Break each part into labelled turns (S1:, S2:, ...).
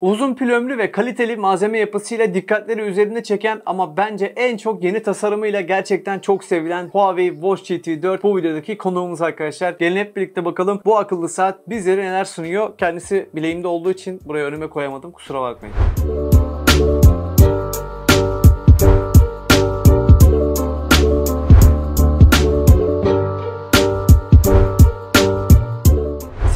S1: Uzun pil ömrü ve kaliteli malzeme yapısıyla dikkatleri üzerine çeken ama bence en çok yeni tasarımıyla gerçekten çok sevilen Huawei Watch GT 4 bu videodaki konuğumuz arkadaşlar. Gelin hep birlikte bakalım bu akıllı saat bizlere neler sunuyor. Kendisi bileğimde olduğu için buraya önüme koyamadım kusura bakmayın.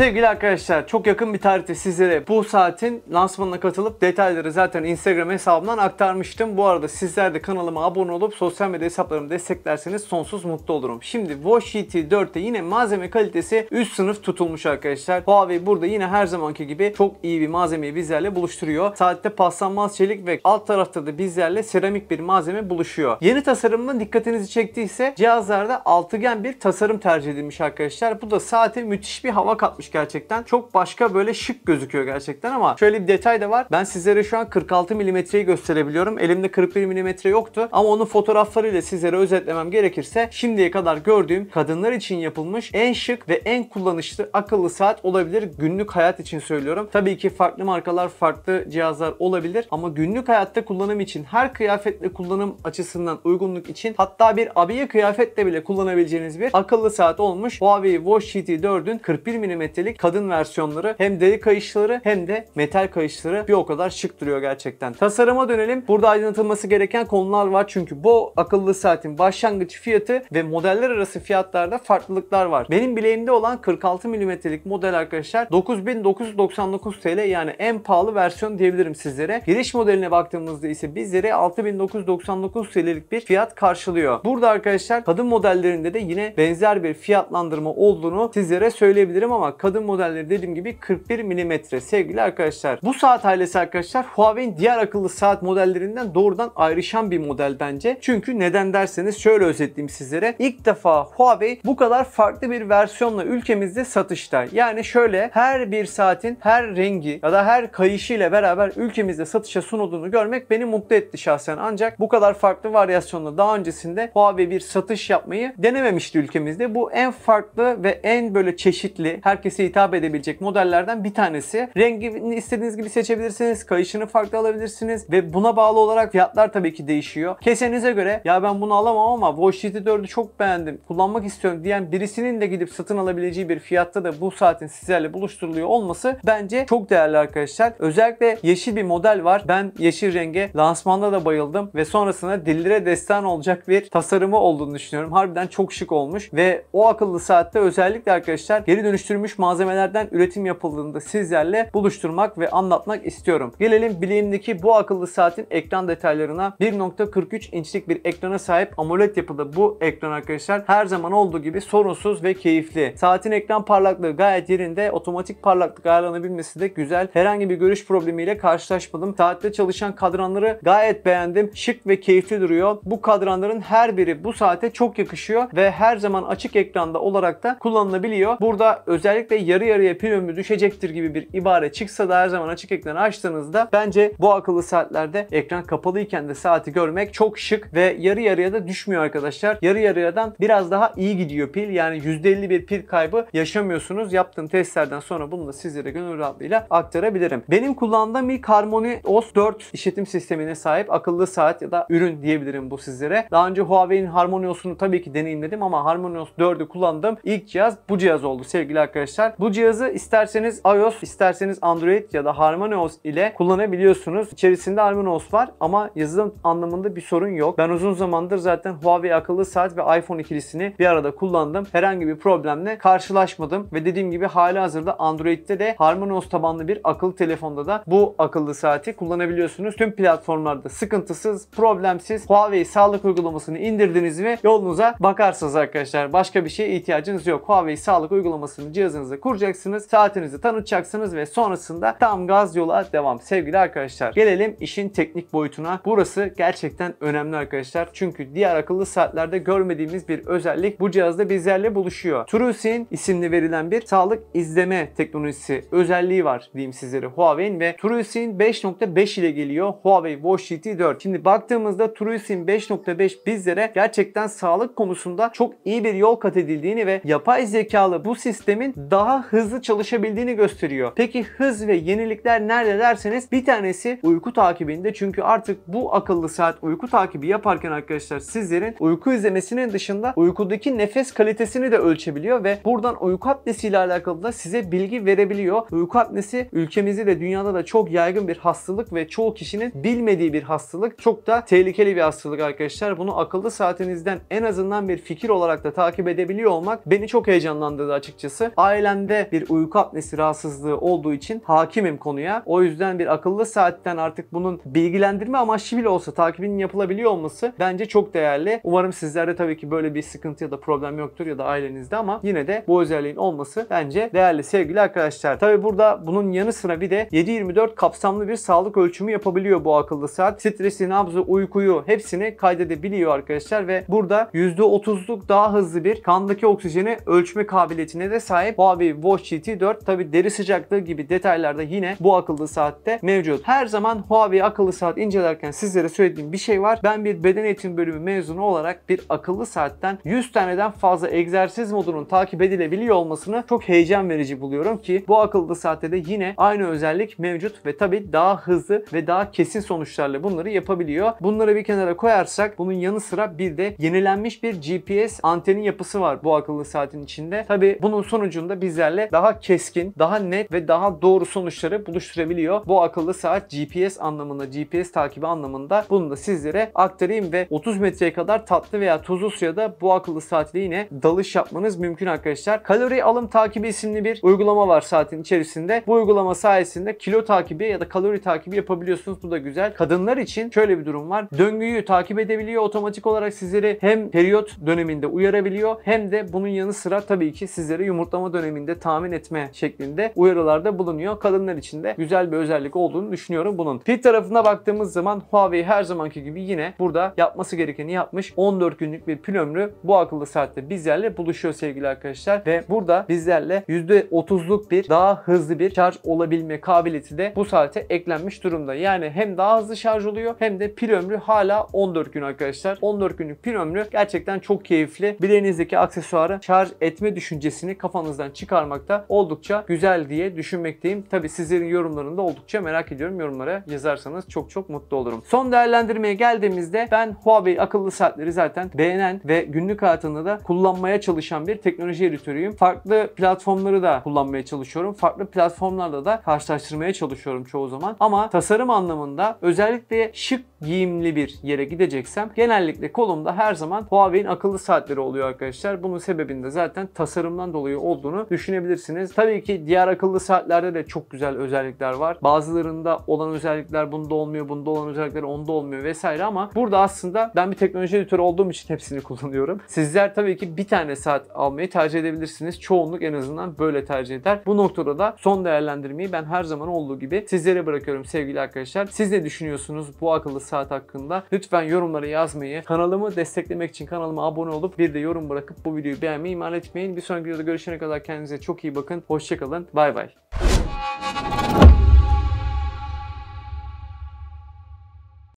S1: Sevgili arkadaşlar çok yakın bir tarihte sizlere bu saatin lansmanına katılıp detayları zaten Instagram hesabımdan aktarmıştım. Bu arada sizler de kanalıma abone olup sosyal medya hesaplarımı desteklerseniz sonsuz mutlu olurum. Şimdi Watch GT 4'te yine malzeme kalitesi üst sınıf tutulmuş arkadaşlar. Huawei burada yine her zamanki gibi çok iyi bir malzemeyi bizlerle buluşturuyor. Saatte paslanmaz çelik ve alt tarafta da bizlerle seramik bir malzeme buluşuyor. Yeni tasarımın dikkatinizi çektiyse cihazlarda altıgen bir tasarım tercih edilmiş arkadaşlar. Bu da saate müthiş bir hava katmış gerçekten. Çok başka böyle şık gözüküyor gerçekten ama şöyle bir detay da var. Ben sizlere şu an 46 milimetreyi gösterebiliyorum. Elimde 41 milimetre yoktu ama onun fotoğraflarıyla sizlere özetlemem gerekirse şimdiye kadar gördüğüm kadınlar için yapılmış en şık ve en kullanışlı akıllı saat olabilir. Günlük hayat için söylüyorum. Tabii ki farklı markalar, farklı cihazlar olabilir ama günlük hayatta kullanım için her kıyafetle kullanım açısından uygunluk için hatta bir abiye kıyafetle bile kullanabileceğiniz bir akıllı saat olmuş. Huawei Watch GT 4'ün 41 milimetre üstelik kadın versiyonları hem deri kayışları hem de metal kayışları bir o kadar şık duruyor gerçekten. Tasarıma dönelim. Burada aydınlatılması gereken konular var çünkü bu akıllı saatin başlangıç fiyatı ve modeller arası fiyatlarda farklılıklar var. Benim bileğimde olan 46 mm'lik model arkadaşlar 9999 TL yani en pahalı versiyon diyebilirim sizlere. Giriş modeline baktığımızda ise bizlere 6999 TL'lik bir fiyat karşılıyor. Burada arkadaşlar kadın modellerinde de yine benzer bir fiyatlandırma olduğunu sizlere söyleyebilirim ama kadın kadın modelleri dediğim gibi 41 mm sevgili arkadaşlar. Bu saat ailesi arkadaşlar Huawei'nin diğer akıllı saat modellerinden doğrudan ayrışan bir model bence. Çünkü neden derseniz şöyle özetleyeyim sizlere. İlk defa Huawei bu kadar farklı bir versiyonla ülkemizde satışta. Yani şöyle her bir saatin her rengi ya da her kayışı ile beraber ülkemizde satışa sunulduğunu görmek beni mutlu etti şahsen. Ancak bu kadar farklı varyasyonla daha öncesinde Huawei bir satış yapmayı denememişti ülkemizde. Bu en farklı ve en böyle çeşitli herkesi hepsi hitap edebilecek modellerden bir tanesi. Rengini istediğiniz gibi seçebilirsiniz. Kayışını farklı alabilirsiniz ve buna bağlı olarak fiyatlar tabii ki değişiyor. Kesenize göre ya ben bunu alamam ama Watch GT 4'ü çok beğendim, kullanmak istiyorum diyen birisinin de gidip satın alabileceği bir fiyatta da bu saatin sizlerle buluşturuluyor olması bence çok değerli arkadaşlar. Özellikle yeşil bir model var. Ben yeşil renge lansmanda da bayıldım ve sonrasında dillere destan olacak bir tasarımı olduğunu düşünüyorum. Harbiden çok şık olmuş ve o akıllı saatte özellikle arkadaşlar geri dönüştürmüş malzemelerden üretim yapıldığında sizlerle buluşturmak ve anlatmak istiyorum. Gelelim bileğimdeki bu akıllı saatin ekran detaylarına. 1.43 inçlik bir ekrana sahip AMOLED yapıda bu ekran arkadaşlar her zaman olduğu gibi sorunsuz ve keyifli. Saatin ekran parlaklığı gayet yerinde. Otomatik parlaklık ayarlanabilmesi de güzel. Herhangi bir görüş problemiyle karşılaşmadım. Saatte çalışan kadranları gayet beğendim. Şık ve keyifli duruyor. Bu kadranların her biri bu saate çok yakışıyor ve her zaman açık ekranda olarak da kullanılabiliyor. Burada özellikle ve yarı yarıya pil ömrü düşecektir gibi bir ibare çıksa da her zaman açık ekranı açtığınızda bence bu akıllı saatlerde ekran kapalıyken de saati görmek çok şık ve yarı yarıya da düşmüyor arkadaşlar. Yarı yarıyadan biraz daha iyi gidiyor pil. Yani %50 bir pil kaybı yaşamıyorsunuz. Yaptığım testlerden sonra bunu da sizlere gönül rahatlığıyla aktarabilirim. Benim kullandığım ilk Harmony OS 4 işletim sistemine sahip akıllı saat ya da ürün diyebilirim bu sizlere. Daha önce Huawei'nin Harmony OS'unu tabii ki deneyimledim ama Harmony OS 4'ü kullandığım ilk cihaz bu cihaz oldu sevgili arkadaşlar arkadaşlar. Bu cihazı isterseniz iOS, isterseniz Android ya da HarmonyOS ile kullanabiliyorsunuz. İçerisinde HarmonyOS var ama yazılım anlamında bir sorun yok. Ben uzun zamandır zaten Huawei akıllı saat ve iPhone ikilisini bir arada kullandım. Herhangi bir problemle karşılaşmadım ve dediğim gibi hali hazırda Android'de de HarmonyOS tabanlı bir akıllı telefonda da bu akıllı saati kullanabiliyorsunuz. Tüm platformlarda sıkıntısız, problemsiz Huawei sağlık uygulamasını indirdiniz ve yolunuza bakarsınız arkadaşlar. Başka bir şeye ihtiyacınız yok. Huawei sağlık uygulamasını cihazınıza Firmanızı kuracaksınız, saatinizi tanıtacaksınız ve sonrasında tam gaz yola devam. Sevgili arkadaşlar gelelim işin teknik boyutuna. Burası gerçekten önemli arkadaşlar. Çünkü diğer akıllı saatlerde görmediğimiz bir özellik bu cihazda bizlerle buluşuyor. TrueSyn isimli verilen bir sağlık izleme teknolojisi özelliği var diyeyim sizlere Huawei'nin ve TrueSyn 5.5 ile geliyor Huawei Watch GT 4. Şimdi baktığımızda TrueSyn 5.5 bizlere gerçekten sağlık konusunda çok iyi bir yol kat edildiğini ve yapay zekalı bu sistemin daha daha hızlı çalışabildiğini gösteriyor. Peki hız ve yenilikler nerede derseniz bir tanesi uyku takibinde çünkü artık bu akıllı saat uyku takibi yaparken arkadaşlar sizlerin uyku izlemesinin dışında uykudaki nefes kalitesini de ölçebiliyor ve buradan uyku apnesiyle alakalı da size bilgi verebiliyor. Uyku apnesi ülkemizde de dünyada da çok yaygın bir hastalık ve çoğu kişinin bilmediği bir hastalık. Çok da tehlikeli bir hastalık arkadaşlar. Bunu akıllı saatinizden en azından bir fikir olarak da takip edebiliyor olmak beni çok heyecanlandırdı açıkçası. Ailem ailemde bir uyku apnesi rahatsızlığı olduğu için hakimim konuya. O yüzden bir akıllı saatten artık bunun bilgilendirme amaçlı bile olsa takibinin yapılabiliyor olması bence çok değerli. Umarım sizlerde tabii ki böyle bir sıkıntı ya da problem yoktur ya da ailenizde ama yine de bu özelliğin olması bence değerli sevgili arkadaşlar. Tabii burada bunun yanı sıra bir de 7-24 kapsamlı bir sağlık ölçümü yapabiliyor bu akıllı saat. Stresi, nabzı, uykuyu hepsini kaydedebiliyor arkadaşlar ve burada %30'luk daha hızlı bir kandaki oksijeni ölçme kabiliyetine de sahip. Bu mavi Watch GT 4 tabi deri sıcaklığı gibi detaylarda yine bu akıllı saatte mevcut. Her zaman Huawei akıllı saat incelerken sizlere söylediğim bir şey var. Ben bir beden eğitim bölümü mezunu olarak bir akıllı saatten 100 taneden fazla egzersiz modunun takip edilebiliyor olmasını çok heyecan verici buluyorum ki bu akıllı saatte de yine aynı özellik mevcut ve tabi daha hızlı ve daha kesin sonuçlarla bunları yapabiliyor. Bunları bir kenara koyarsak bunun yanı sıra bir de yenilenmiş bir GPS antenin yapısı var bu akıllı saatin içinde. Tabi bunun sonucunda biz analizlerle daha keskin, daha net ve daha doğru sonuçları buluşturabiliyor. Bu akıllı saat GPS anlamında, GPS takibi anlamında bunu da sizlere aktarayım ve 30 metreye kadar tatlı veya tuzlu suya da bu akıllı saatle yine dalış yapmanız mümkün arkadaşlar. Kalori alım takibi isimli bir uygulama var saatin içerisinde. Bu uygulama sayesinde kilo takibi ya da kalori takibi yapabiliyorsunuz. Bu da güzel. Kadınlar için şöyle bir durum var. Döngüyü takip edebiliyor. Otomatik olarak sizleri hem periyot döneminde uyarabiliyor hem de bunun yanı sıra tabii ki sizlere yumurtlama döneminde tahminde tahmin etme şeklinde uyarılarda bulunuyor. Kadınlar için de güzel bir özellik olduğunu düşünüyorum bunun. Pil tarafına baktığımız zaman Huawei her zamanki gibi yine burada yapması gerekeni yapmış. 14 günlük bir pil ömrü bu akıllı saatte bizlerle buluşuyor sevgili arkadaşlar ve burada bizlerle %30'luk bir daha hızlı bir şarj olabilme kabiliyeti de bu saate eklenmiş durumda. Yani hem daha hızlı şarj oluyor hem de pil ömrü hala 14 gün arkadaşlar. 14 günlük pil ömrü gerçekten çok keyifli. Bileğinizdeki aksesuarı şarj etme düşüncesini kafanızdan çıkarmakta oldukça güzel diye düşünmekteyim. Tabi sizlerin yorumlarını da oldukça merak ediyorum. Yorumlara yazarsanız çok çok mutlu olurum. Son değerlendirmeye geldiğimizde ben Huawei akıllı saatleri zaten beğenen ve günlük hayatında da kullanmaya çalışan bir teknoloji editörüyüm. Farklı platformları da kullanmaya çalışıyorum. Farklı platformlarla da karşılaştırmaya çalışıyorum çoğu zaman. Ama tasarım anlamında özellikle şık giyimli bir yere gideceksem genellikle kolumda her zaman Huawei'in akıllı saatleri oluyor arkadaşlar. Bunun sebebinde zaten tasarımdan dolayı olduğunu düşünebilirsiniz. Tabii ki diğer akıllı saatlerde de çok güzel özellikler var. Bazılarında olan özellikler bunda olmuyor, bunda olan özellikler onda olmuyor vesaire ama burada aslında ben bir teknoloji editörü olduğum için hepsini kullanıyorum. Sizler tabii ki bir tane saat almayı tercih edebilirsiniz. Çoğunluk en azından böyle tercih eder. Bu noktada da son değerlendirmeyi ben her zaman olduğu gibi sizlere bırakıyorum sevgili arkadaşlar. Siz ne düşünüyorsunuz bu akıllı saat hakkında? Lütfen yorumlara yazmayı, kanalımı desteklemek için kanalıma abone olup bir de yorum bırakıp bu videoyu beğenmeyi ihmal etmeyin. Bir sonraki videoda görüşene kadar kendinize Kendinize çok iyi bakın. Hoşçakalın. Bay bay.